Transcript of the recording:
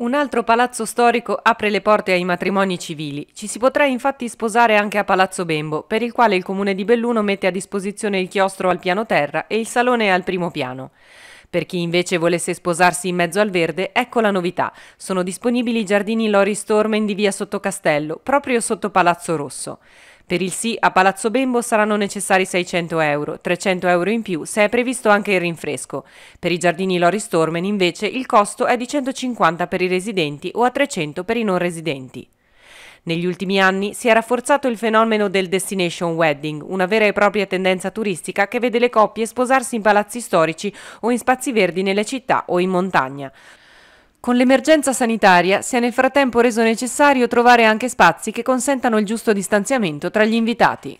Un altro palazzo storico apre le porte ai matrimoni civili. Ci si potrà infatti sposare anche a Palazzo Bembo, per il quale il comune di Belluno mette a disposizione il chiostro al piano terra e il salone al primo piano. Per chi invece volesse sposarsi in mezzo al verde, ecco la novità. Sono disponibili i giardini Lori Stormen di via Sottocastello, proprio sotto Palazzo Rosso. Per il sì a Palazzo Bembo saranno necessari 600 euro, 300 euro in più se è previsto anche il rinfresco. Per i giardini Lori Stormen invece il costo è di 150 per i residenti o a 300 per i non residenti. Negli ultimi anni si è rafforzato il fenomeno del destination wedding, una vera e propria tendenza turistica che vede le coppie sposarsi in palazzi storici o in spazi verdi nelle città o in montagna. Con l'emergenza sanitaria si è nel frattempo reso necessario trovare anche spazi che consentano il giusto distanziamento tra gli invitati.